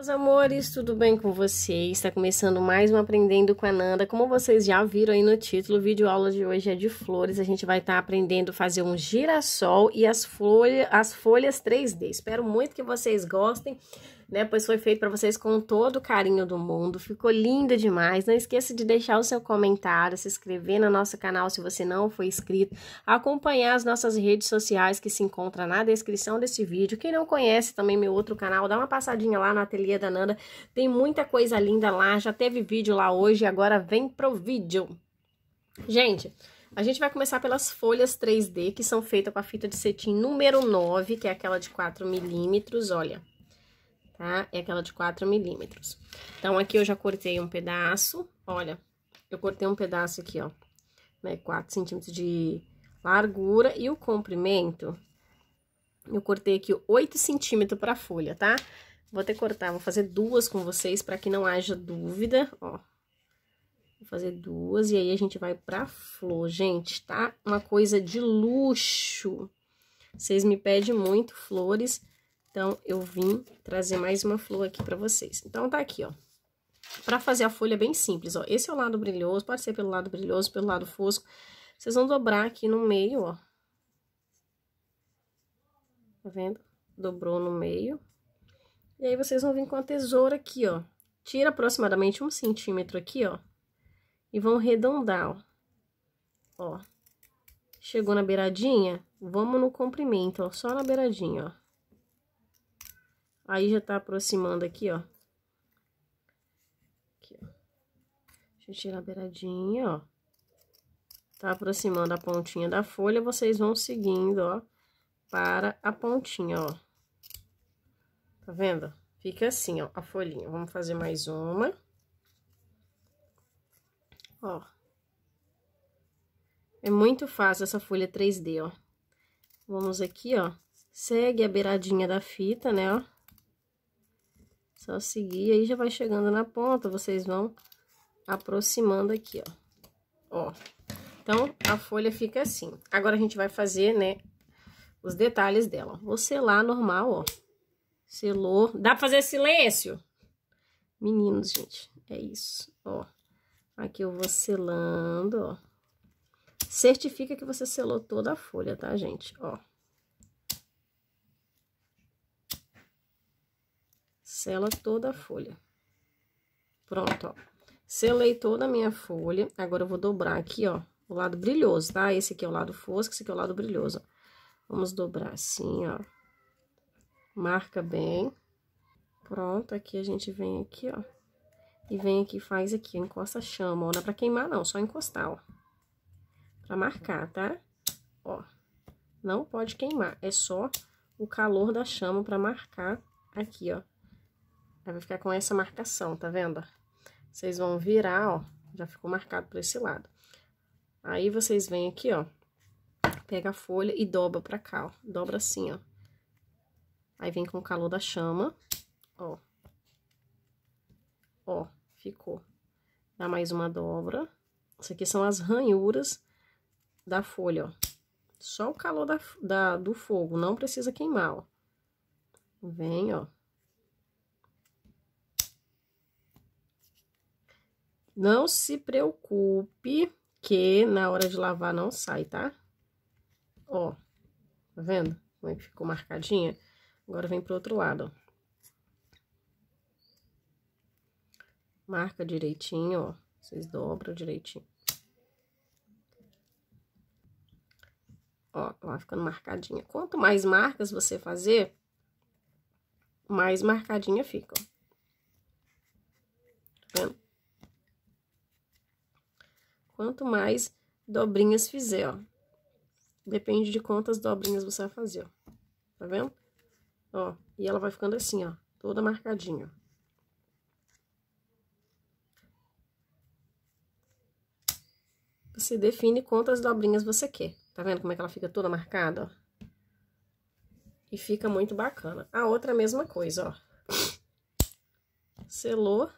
Meus amores, tudo bem com vocês? Está começando mais um Aprendendo com a Nanda. Como vocês já viram aí no título, o vídeo aula de hoje é de flores. A gente vai estar tá aprendendo a fazer um girassol e as, folha, as folhas 3D. Espero muito que vocês gostem né? Pois foi feito para vocês com todo o carinho do mundo. Ficou linda demais. Não esqueça de deixar o seu comentário, se inscrever no nosso canal se você não foi inscrito, acompanhar as nossas redes sociais que se encontram na descrição desse vídeo. Quem não conhece também meu outro canal, dá uma passadinha lá no Ateliê da Nanda. Tem muita coisa linda lá. Já teve vídeo lá hoje, agora vem pro vídeo. Gente, a gente vai começar pelas folhas 3D, que são feitas com a fita de cetim número 9, que é aquela de 4 milímetros, olha tá? É aquela de 4 milímetros. Então, aqui eu já cortei um pedaço, olha, eu cortei um pedaço aqui, ó, né, 4 centímetros de largura e o comprimento, eu cortei aqui 8 centímetros pra folha, tá? Vou até cortar, vou fazer duas com vocês para que não haja dúvida, ó. Vou fazer duas e aí a gente vai pra flor, gente, tá? Uma coisa de luxo. Vocês me pedem muito flores, então, eu vim trazer mais uma flor aqui pra vocês. Então, tá aqui, ó. Pra fazer a folha é bem simples, ó. Esse é o lado brilhoso, pode ser pelo lado brilhoso, pelo lado fosco. Vocês vão dobrar aqui no meio, ó. Tá vendo? Dobrou no meio. E aí, vocês vão vir com a tesoura aqui, ó. Tira aproximadamente um centímetro aqui, ó. E vão arredondar, ó. Ó. Chegou na beiradinha, vamos no comprimento, ó. Só na beiradinha, ó. Aí já tá aproximando aqui, ó. Aqui, ó. Deixa eu tirar a beiradinha, ó. Tá aproximando a pontinha da folha, vocês vão seguindo, ó, para a pontinha, ó. Tá vendo? Fica assim, ó, a folhinha. Vamos fazer mais uma. Ó. É muito fácil essa folha 3D, ó. Vamos aqui, ó. Segue a beiradinha da fita, né, ó. Só seguir, aí já vai chegando na ponta, vocês vão aproximando aqui, ó. Ó. Então, a folha fica assim. Agora, a gente vai fazer, né, os detalhes dela. Vou selar normal, ó. Selou. Dá pra fazer silêncio? Meninos, gente, é isso, ó. Aqui eu vou selando, ó. Certifica que você selou toda a folha, tá, gente? Ó. sela toda a folha. Pronto, ó. Selei toda a minha folha. Agora, eu vou dobrar aqui, ó, o lado brilhoso, tá? Esse aqui é o lado fosco, esse aqui é o lado brilhoso, ó. Vamos dobrar assim, ó. Marca bem. Pronto, aqui a gente vem aqui, ó. E vem aqui, faz aqui, encosta a chama, ó. Não é pra queimar, não, só encostar, ó. Pra marcar, tá? Ó. Não pode queimar, é só o calor da chama pra marcar aqui, ó. Aí vai ficar com essa marcação, tá vendo? Vocês vão virar, ó, já ficou marcado por esse lado. Aí, vocês vêm aqui, ó, pega a folha e dobra pra cá, ó, dobra assim, ó. Aí, vem com o calor da chama, ó. Ó, ficou. Dá mais uma dobra. Isso aqui são as ranhuras da folha, ó. Só o calor da, da do fogo, não precisa queimar, ó. Vem, ó. Não se preocupe que na hora de lavar não sai, tá? Ó, tá vendo? Como é que ficou marcadinha? Agora vem pro outro lado, ó. Marca direitinho, ó. Vocês dobram direitinho. Ó, lá ficando marcadinha. Quanto mais marcas você fazer, mais marcadinha fica, ó. Tá vendo? Quanto mais dobrinhas fizer, ó. Depende de quantas dobrinhas você vai fazer, ó. Tá vendo? Ó, e ela vai ficando assim, ó. Toda marcadinha, Você define quantas dobrinhas você quer. Tá vendo como é que ela fica toda marcada, ó? E fica muito bacana. A outra é mesma coisa, ó. Selou.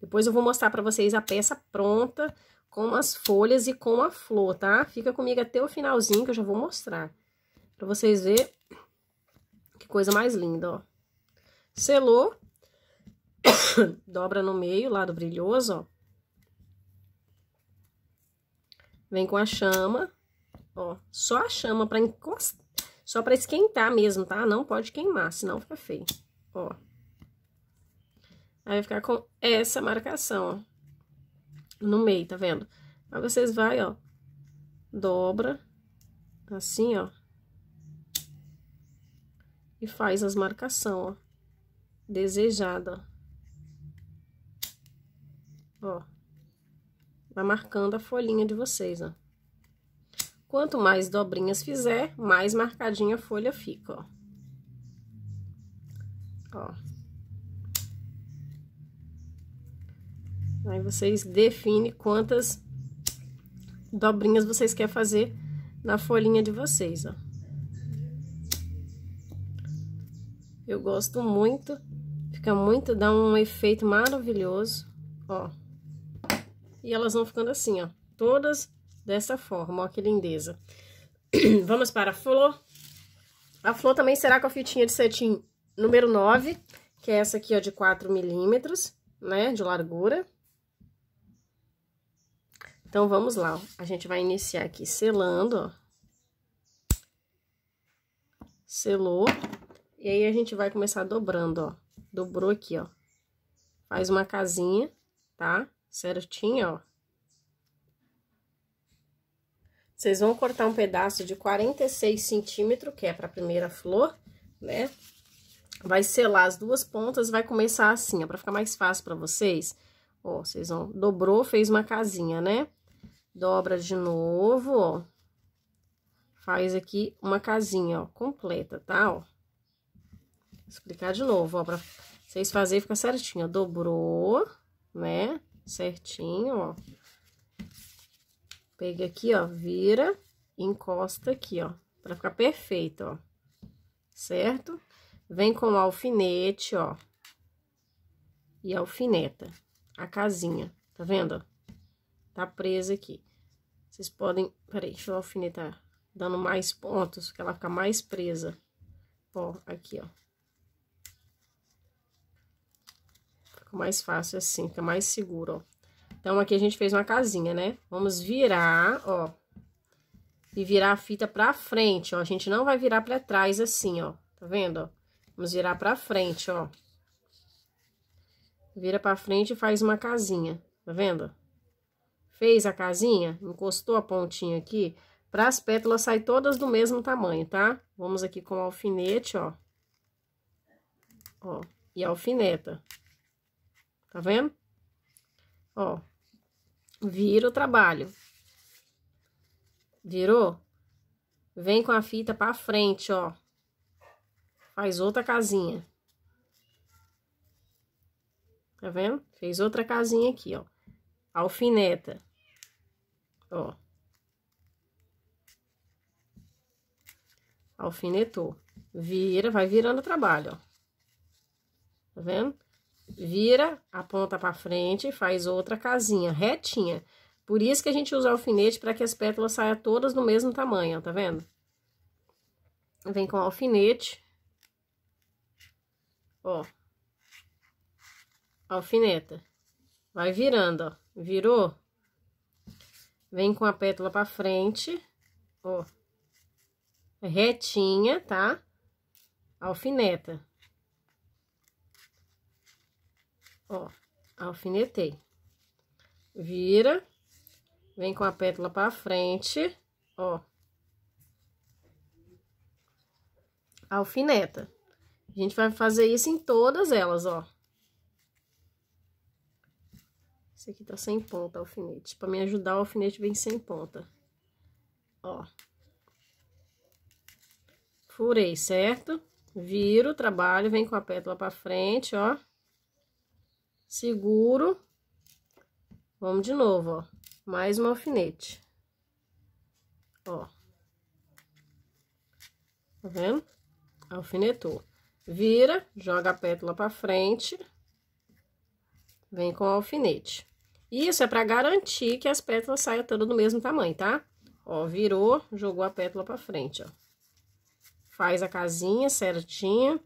Depois eu vou mostrar pra vocês a peça pronta, com as folhas e com a flor, tá? Fica comigo até o finalzinho que eu já vou mostrar. Pra vocês verem que coisa mais linda, ó. Selou, dobra no meio, lado brilhoso, ó. Vem com a chama, ó. Só a chama pra encostar, só pra esquentar mesmo, tá? Não pode queimar, senão fica feio, ó. Aí vai ficar com essa marcação, ó no meio, tá vendo? Aí vocês vai, ó, dobra, assim, ó, e faz as marcação, ó, desejada, ó. Vai marcando a folhinha de vocês, ó. Quanto mais dobrinhas fizer, mais marcadinha a folha fica, ó. Ó. Aí vocês definem quantas dobrinhas vocês querem fazer na folhinha de vocês, ó. Eu gosto muito, fica muito, dá um efeito maravilhoso, ó. E elas vão ficando assim, ó, todas dessa forma, ó que lindeza. Vamos para a flor. A flor também será com a fitinha de cetim número 9, que é essa aqui, ó, de 4 milímetros, né, de largura. Então, vamos lá, ó. A gente vai iniciar aqui selando, ó. Selou. E aí, a gente vai começar dobrando, ó. Dobrou aqui, ó. Faz uma casinha, tá? certinho, ó. Vocês vão cortar um pedaço de 46 centímetros, que é para a primeira flor, né? Vai selar as duas pontas, vai começar assim, ó, para ficar mais fácil para vocês. Ó, vocês vão, dobrou, fez uma casinha, né? dobra de novo, ó. Faz aqui uma casinha, ó, completa, tá, ó. Vou explicar de novo, ó, pra vocês fazerem ficar certinho, ó. Dobrou, né, certinho, ó. Pega aqui, ó, vira, encosta aqui, ó, pra ficar perfeito, ó. Certo? Vem com o alfinete, ó, e alfineta a casinha, tá vendo, ó? tá presa aqui. Vocês podem... Peraí, deixa eu alfinetar. Dando mais pontos, que ela fica mais presa. Ó, aqui, ó. Fica mais fácil assim, fica mais seguro, ó. Então, aqui a gente fez uma casinha, né? Vamos virar, ó. E virar a fita pra frente, ó. A gente não vai virar pra trás assim, ó. Tá vendo, ó? Vamos virar pra frente, ó. Vira pra frente e faz uma casinha. Tá vendo? Fez a casinha, encostou a pontinha aqui, para as pétalas saírem todas do mesmo tamanho, tá? Vamos aqui com alfinete, ó. Ó, e alfineta. Tá vendo? Ó, vira o trabalho. Virou? Vem com a fita pra frente, ó. Faz outra casinha. Tá vendo? Fez outra casinha aqui, ó. Alfineta ó. Alfinetou. Vira, vai virando o trabalho, ó. Tá vendo? Vira aponta pra frente e faz outra casinha retinha. Por isso que a gente usa alfinete para que as pétalas saiam todas do mesmo tamanho, ó, tá vendo? Vem com alfinete. Ó. Alfineta. Vai virando, ó. Virou, Vem com a pétala pra frente, ó, é retinha, tá? Alfineta. Ó, alfinetei. Vira, vem com a pétala pra frente, ó. Alfineta. A gente vai fazer isso em todas elas, ó. Esse aqui tá sem ponta, alfinete. Pra me ajudar, o alfinete vem sem ponta. Ó. Furei, certo? Viro o trabalho, vem com a pétala pra frente, ó. Seguro. Vamos de novo, ó. Mais um alfinete. Ó. Tá vendo? Alfinetou. Vira, joga a pétala pra frente. Vem com o alfinete. Isso é para garantir que as pétalas saiam todas do mesmo tamanho, tá? Ó, virou, jogou a pétala para frente, ó. Faz a casinha certinha.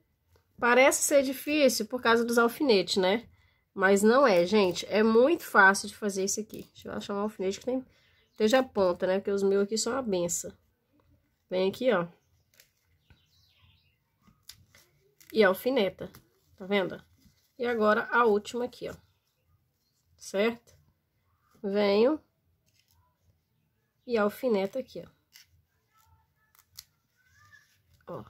Parece ser difícil por causa dos alfinetes, né? Mas não é, gente. É muito fácil de fazer isso aqui. Deixa eu achar um alfinete que tem... esteja a ponta, né? Porque os meus aqui são uma benção. Vem aqui, ó. E alfineta. Tá vendo? E agora a última aqui, ó. Certo? venho e alfineta aqui, ó. Ó.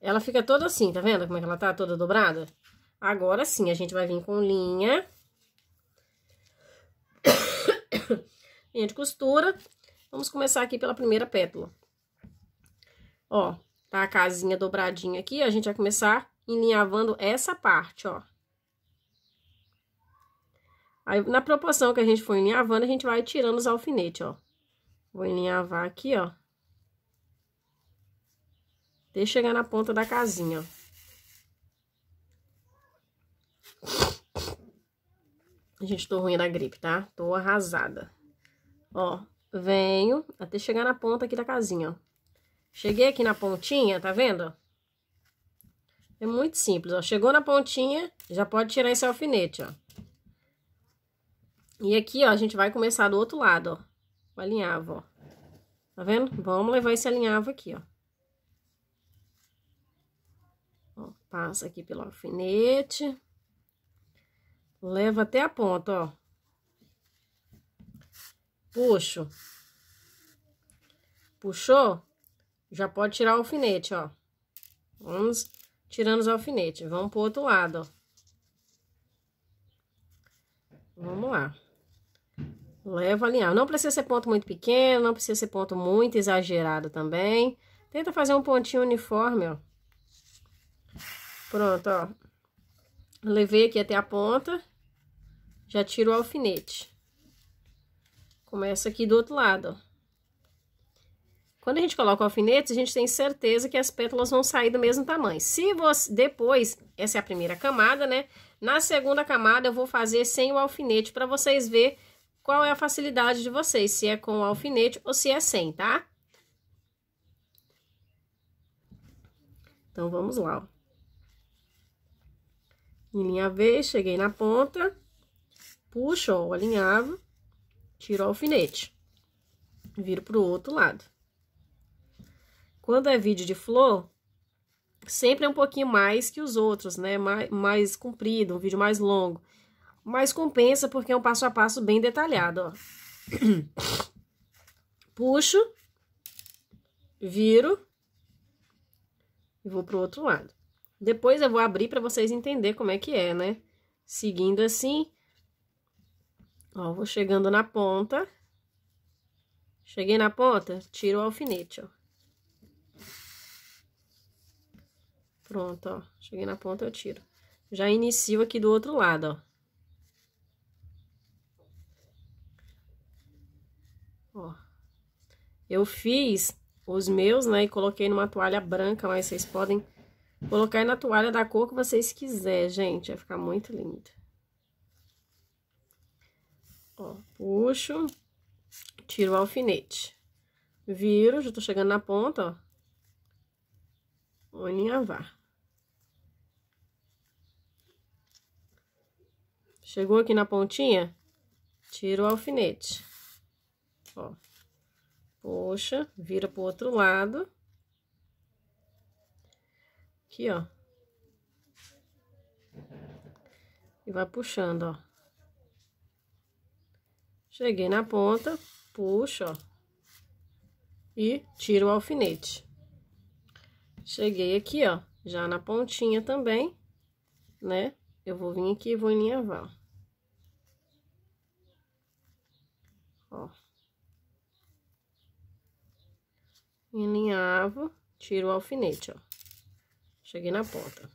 Ela fica toda assim, tá vendo como é que ela tá toda dobrada? Agora sim, a gente vai vir com linha. linha de costura. Vamos começar aqui pela primeira pétala. Ó, tá a casinha dobradinha aqui, a gente vai começar enlinhavando essa parte, ó. Aí, na proporção que a gente for enlinhavando, a gente vai tirando os alfinetes, ó. Vou enlinhavar aqui, ó. Até chegar na ponta da casinha, ó. Gente, tô ruim da gripe, tá? Tô arrasada. Ó, venho até chegar na ponta aqui da casinha, ó. Cheguei aqui na pontinha, tá vendo? É muito simples, ó. Chegou na pontinha, já pode tirar esse alfinete, ó. E aqui, ó, a gente vai começar do outro lado, ó. O alinhavo, ó. Tá vendo? Vamos levar esse alinhavo aqui, ó. ó passa aqui pelo alfinete. Leva até a ponta, ó. Puxo. Puxou? Já pode tirar o alfinete, ó. Vamos tirando os alfinetes. Vamos pro outro lado, ó. Vamos lá. Leva a Não precisa ser ponto muito pequeno, não precisa ser ponto muito exagerado também. Tenta fazer um pontinho uniforme, ó. Pronto, ó. Levei aqui até a ponta. Já tiro o alfinete. Começa aqui do outro lado, ó. Quando a gente coloca o alfinete, a gente tem certeza que as pétalas vão sair do mesmo tamanho. Se você, depois, essa é a primeira camada, né? Na segunda camada eu vou fazer sem o alfinete para vocês verem qual é a facilidade de vocês, se é com o alfinete ou se é sem, tá? Então, vamos lá, ó. Em linha V, cheguei na ponta, puxo, ó, alinhava, tiro o alfinete, viro pro outro lado. Quando é vídeo de flor, sempre é um pouquinho mais que os outros, né? Mais, mais comprido, um vídeo mais longo mas compensa porque é um passo a passo bem detalhado, ó. Puxo, viro e vou pro outro lado. Depois eu vou abrir para vocês entenderem como é que é, né? Seguindo assim, ó, vou chegando na ponta. Cheguei na ponta, tiro o alfinete, ó. Pronto, ó. Cheguei na ponta, eu tiro. Já inicio aqui do outro lado, ó. Eu fiz os meus, né, e coloquei numa toalha branca, mas vocês podem colocar na toalha da cor que vocês quiserem, gente. Vai ficar muito lindo. Ó, puxo, tiro o alfinete. Viro, já tô chegando na ponta, ó. Vou vá. Chegou aqui na pontinha, tiro o alfinete. Ó. Puxa, vira pro outro lado. Aqui, ó. E vai puxando, ó. Cheguei na ponta, puxo, ó. E tiro o alfinete. Cheguei aqui, ó, já na pontinha também, né? Eu vou vir aqui e vou enlinhavar, ó. Enlinhavo, tiro o alfinete, ó. Cheguei na ponta.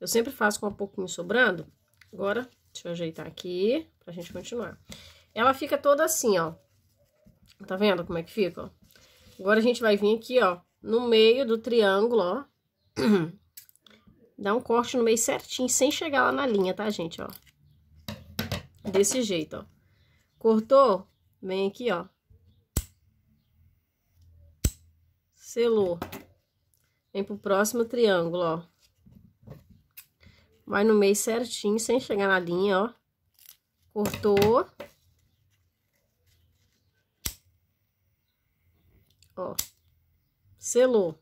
Eu sempre faço com um pouquinho sobrando. Agora, deixa eu ajeitar aqui pra gente continuar. Ela fica toda assim, ó. Tá vendo como é que fica, ó? Agora, a gente vai vir aqui, ó, no meio do triângulo, ó. Dá um corte no meio certinho, sem chegar lá na linha, tá, gente, ó. Desse jeito, ó. Cortou? Vem aqui, ó. Selou. Vem pro próximo triângulo, ó. Vai no meio certinho, sem chegar na linha, ó. Cortou. Ó. Selou.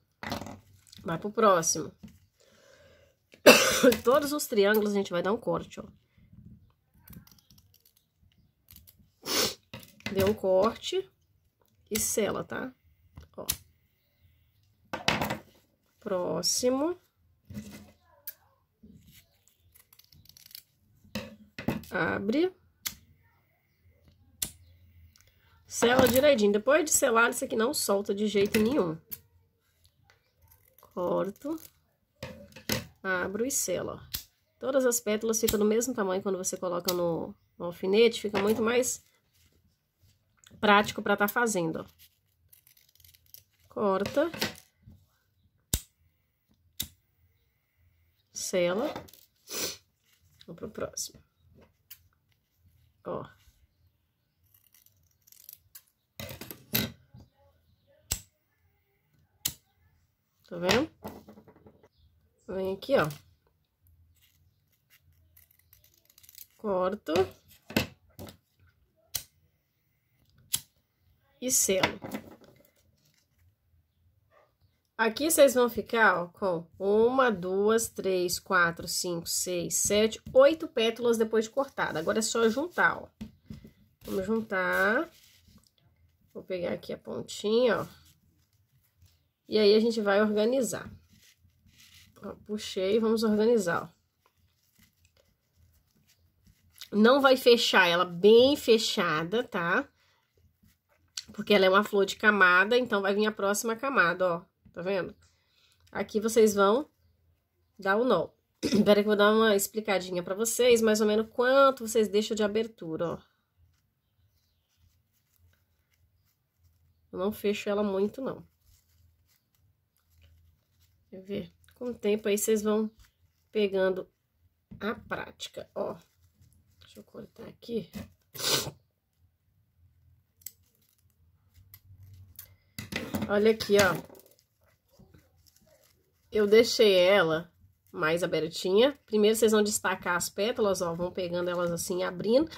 Vai pro próximo. Todos os triângulos a gente vai dar um corte, ó. Deu um corte e sela, tá? próximo. Abre. Sela direitinho. Depois de selar, isso aqui não solta de jeito nenhum. Corto. Abro e selo, Todas as pétalas ficam do mesmo tamanho quando você coloca no, no alfinete. Fica muito mais prático para estar tá fazendo, ó. Corta. sela. Vamos pro próximo. Ó. Tá vendo? Vem aqui, ó. Corto. E selo. Aqui vocês vão ficar ó, com uma, duas, três, quatro, cinco, seis, sete, oito pétalas depois de cortada. Agora é só juntar, ó. Vamos juntar. Vou pegar aqui a pontinha, ó. E aí a gente vai organizar. Ó, puxei, vamos organizar, ó. Não vai fechar ela bem fechada, tá? Porque ela é uma flor de camada, então vai vir a próxima camada, ó tá vendo? Aqui vocês vão dar o um nó. Espera que eu vou dar uma explicadinha pra vocês, mais ou menos quanto vocês deixam de abertura, ó. Eu não fecho ela muito, não. Quer ver? Com o tempo aí vocês vão pegando a prática, ó. Deixa eu cortar aqui. Olha aqui, ó. Eu deixei ela mais abertinha. Primeiro vocês vão destacar as pétalas, ó, vão pegando elas assim, abrindo.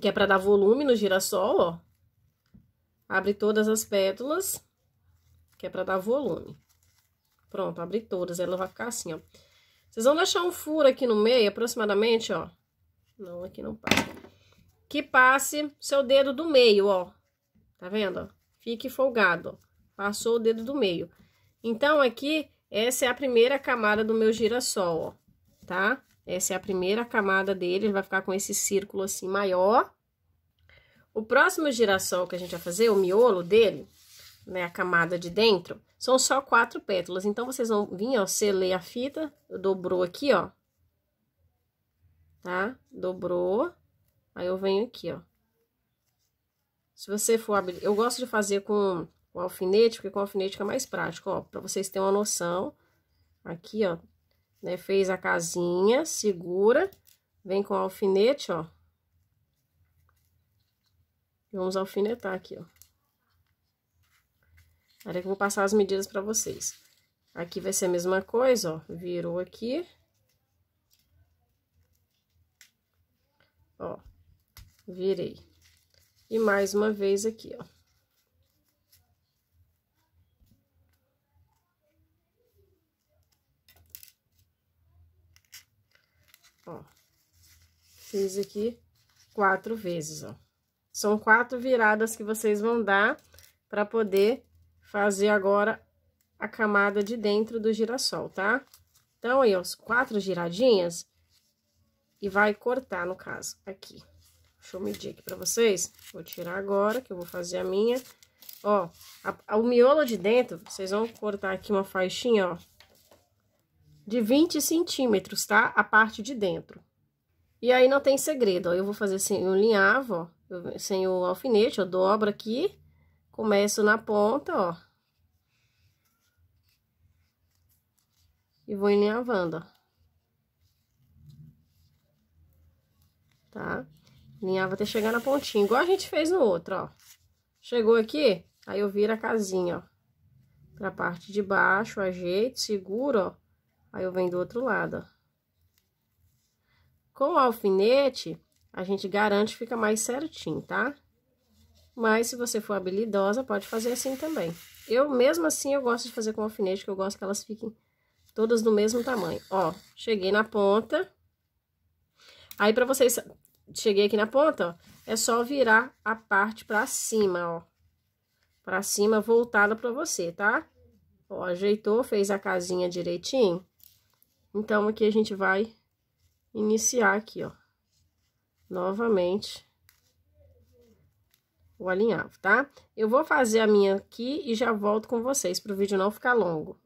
Que é pra dar volume no girassol, ó. Abre todas as pétalas, que é pra dar volume. Pronto, abri todas, ela vai ficar assim, ó. Vocês vão deixar um furo aqui no meio, aproximadamente, ó. Não, aqui não passa. Que passe seu dedo do meio, ó. Tá vendo? Fique folgado, ó. Passou o dedo do meio. Então, aqui, essa é a primeira camada do meu girassol, ó, tá? Essa é a primeira camada dele, ele vai ficar com esse círculo assim maior. O próximo girassol que a gente vai fazer, o miolo dele, né, a camada de dentro, são só quatro pétalas. Então, vocês vão vir, ó, selei a fita, dobrou aqui, ó. Tá? Dobrou. Aí, eu venho aqui, ó. Se você for abrir... Eu gosto de fazer com com alfinete, porque com alfinete fica mais prático, ó, pra vocês terem uma noção. Aqui, ó, né, fez a casinha, segura, vem com alfinete, ó. Vamos alfinetar aqui, ó. Agora eu vou passar as medidas pra vocês. Aqui vai ser a mesma coisa, ó, virou aqui. Ó, virei. E mais uma vez aqui, ó. Fiz aqui quatro vezes, ó. São quatro viradas que vocês vão dar para poder fazer agora a camada de dentro do girassol, tá? Então, aí, ó, quatro giradinhas e vai cortar, no caso, aqui. Deixa eu medir aqui pra vocês. Vou tirar agora, que eu vou fazer a minha. Ó, a, a, o miolo de dentro, vocês vão cortar aqui uma faixinha, ó, de 20 centímetros, tá? A parte de dentro. E aí, não tem segredo, ó. Eu vou fazer sem o linhavo, ó. sem o alfinete, eu dobro aqui. Começo na ponta, ó. E vou enlinhavando, ó. Tá? Linhava até chegar na pontinha, igual a gente fez no outro, ó. Chegou aqui, aí eu viro a casinha, ó. Pra parte de baixo, ajeito, seguro, ó. Aí eu venho do outro lado, ó. Com o alfinete, a gente garante fica mais certinho, tá? Mas se você for habilidosa, pode fazer assim também. Eu, mesmo assim, eu gosto de fazer com alfinete, que eu gosto que elas fiquem todas do mesmo tamanho. Ó, cheguei na ponta. Aí, pra vocês... Cheguei aqui na ponta, ó, é só virar a parte pra cima, ó. Pra cima, voltada pra você, tá? Ó, ajeitou, fez a casinha direitinho. Então, aqui a gente vai iniciar aqui, ó, novamente o alinhavo, tá? Eu vou fazer a minha aqui e já volto com vocês para o vídeo não ficar longo.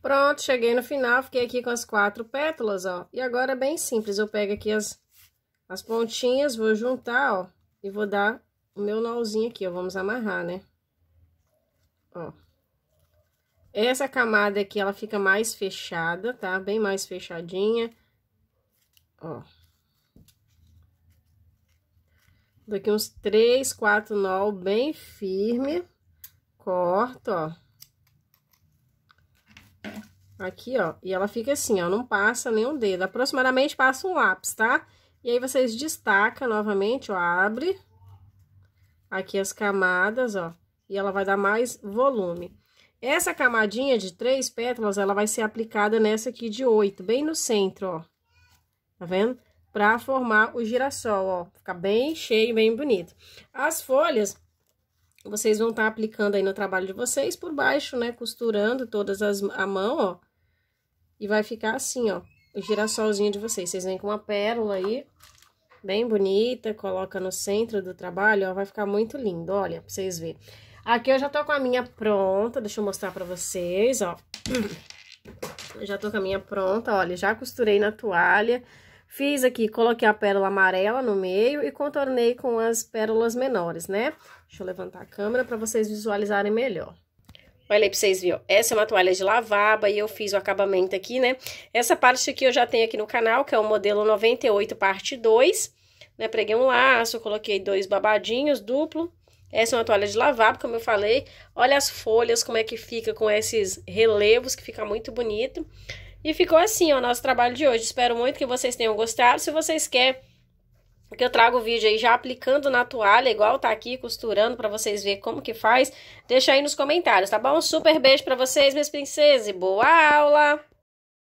Pronto, cheguei no final, fiquei aqui com as quatro pétalas, ó. E agora é bem simples, eu pego aqui as, as pontinhas, vou juntar, ó, e vou dar o meu nozinho aqui, ó, vamos amarrar, né? Ó. Essa camada aqui, ela fica mais fechada, tá? Bem mais fechadinha ó. Daqui uns três, quatro nó bem firme. Corto, ó. Aqui, ó. E ela fica assim, ó. Não passa nenhum dedo. Aproximadamente passa um lápis, tá? E aí, vocês destacam novamente, ó. Abre. Aqui as camadas, ó. E ela vai dar mais volume. Essa camadinha de três pétalas, ela vai ser aplicada nessa aqui de oito. Bem no centro, ó tá vendo? Pra formar o girassol, ó, ficar bem cheio, bem bonito. As folhas, vocês vão estar tá aplicando aí no trabalho de vocês por baixo, né, costurando todas as, a mão, ó. E vai ficar assim, ó, o girassolzinho de vocês. Vocês vêm com uma pérola aí, bem bonita, coloca no centro do trabalho, ó, vai ficar muito lindo, olha, pra vocês verem. Aqui eu já tô com a minha pronta, deixa eu mostrar pra vocês, ó. Eu já tô com a minha pronta, olha, já costurei na toalha, Fiz aqui, coloquei a pérola amarela no meio e contornei com as pérolas menores, né? Deixa eu levantar a câmera para vocês visualizarem melhor. Olha aí pra vocês verem, Essa é uma toalha de lavaba e eu fiz o acabamento aqui, né? Essa parte aqui eu já tenho aqui no canal, que é o modelo 98 parte 2, né? Preguei um laço, coloquei dois babadinhos duplo. Essa é uma toalha de lavabo, como eu falei. Olha as folhas, como é que fica com esses relevos, que fica muito bonito. E ficou assim ó, o nosso trabalho de hoje. Espero muito que vocês tenham gostado. Se vocês querem que eu trago o vídeo aí já aplicando na toalha, igual tá aqui, costurando, para vocês verem como que faz, deixa aí nos comentários, tá bom? Um super beijo para vocês, minhas princesas, e boa aula!